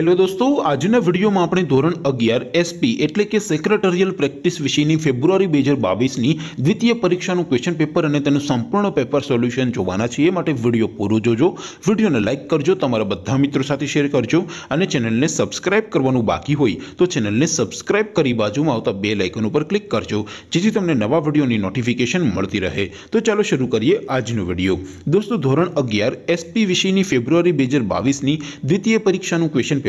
hello दोस्तों आज ने वीडियो म आपने ધોરણ 11 एसपी એટલે કે સેક્રેટરીયલ પ્રેક્ટિસ વિષયની ફેબ્રુઆરી 2022 ની દ્વિતીય પરીક્ષા નું ક્વેશ્ચન પેપર અને તેનું સંપૂર્ણ પેપર સોલ્યુશન જોવાના છે એ માટે વિડિયો પૂરું જોજો વિડિયોને લાઈક કરજો તમારા બધા મિત્રો સાથે શેર કરજો અને ચેનલને સબ્સ્ક્રાઇબ કરવાનું બાકી હોય તો ચેનલને સબ્સ્ક્રાઇબ કરી बाजूમાં આવતા બેલ આઇકન ઉપર ક્લિક કરજો જેથી તમને નવા વિડિયોની નોટિફિકેશન મળતી રહે તો ચાલો શરૂ કરીએ આજનો વિડિયો દોસ્તો ધોરણ 11 एसपी વિષયની ફેબ્રુઆરી 2022 ની દ્વિતીય પરીક્ષા નું ક્વેશ્ચન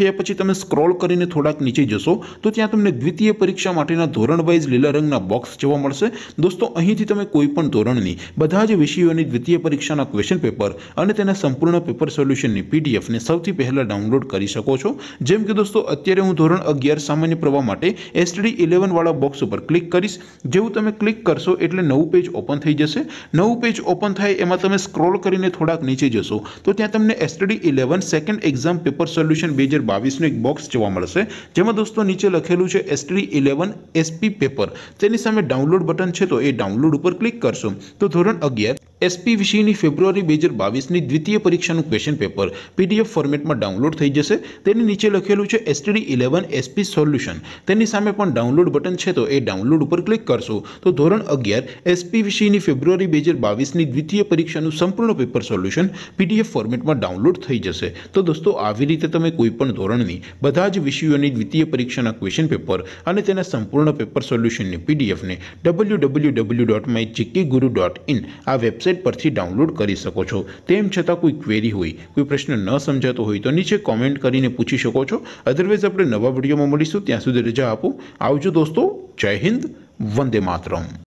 here પછી તમે સ્ક્રોલ કરીને થોડાક નીચે જશો તો ત્યાં તમને દ્વિતીય પરીક્ષા માટેનો ધોરણ વાઇઝ લેલા રંગના બોક્સ જોવા મળશે દોસ્તો અહીંથી તમે કોઈ પણ ધોરણની બધા જ વિષયોની દ્વિતીય પરીક્ષાના ક્વેશ્ચન પેપર અને તેના સંપૂર્ણ પેપર સોલ્યુશનની પીડીએફ ને સૌથી પહેલા ડાઉનલોડ કરી શકો છો જેમ કે દોસ્તો અત્યારે હું ધોરણ 11 સામાન્ય પ્રવાહ માટે STD 11 વાળો બોક્સ ઉપર ક્લિક કરિસ જેવું તમે ક્લિક કરશો એટલે નવું પેજ ઓપન થઈ જશે નવું પેજ ઓપન થાય એમાં તમે સ્ક્રોલ કરીને થોડાક નીચે જશો તો ત્યાં તમને STD 11 second exam paper solution બેઝ 22 નો એક બોક્સ જોવા મળશે જેમ દોસ્તો નીચે લખેલું છે ST 11 SP પેપર તેની સામે ડાઉનલોડ બટન છે તો એ ડાઉનલોડ ઉપર ક્લિક કરશું તો ધોરણ 11 SPVC ની ફેબ્રુઆરી 2022 ની દ્વિતીય પરીક્ષા નું ક્વેશ્ચન પેપર PDF ફોર્મેટમાં ડાઉનલોડ થઈ જશે તેની નીચે લખેલું છે STD 11 SP સોલ્યુશન તેની સામે પણ ડાઉનલોડ બટન છે તો એ ડાઉનલોડ ઉપર ક્લિક કરશું તો ધોરણ 11 SPVC ની ફેબ્રુઆરી 2022 ની દ્વિતીય પરીક્ષા નું સંપૂર્ણ પેપર સોલ્યુશન PDF ફોર્મેટમાં ડાઉનલોડ થઈ જશે તો દોસ્તો આવી રીતે તમે કોઈ પણ ધોરણની બધા જ વિષયોની દ્વિતીય પરીક્ષાના ક્વેશ્ચન પેપર અને તેના સંપૂર્ણ પેપર સોલ્યુશન ને PDF ને www.mychikkiguru.in આ વેબસાઈટ પરથી ડાઉનલોડ કરી શકો છો તેમ છતાં કોઈ ક્વેરી હોય કોઈ પ્રશ્ન ન સમજતો હોય તો નીચે કમેન્ટ કરીને પૂછી શકો છો અધરવેઝ આપણે નવા વિડિયોમાં મળીશું ત્યાં સુધી રહેજો આવજો દોસ્તો જય હિન્દ વંદે માતરમ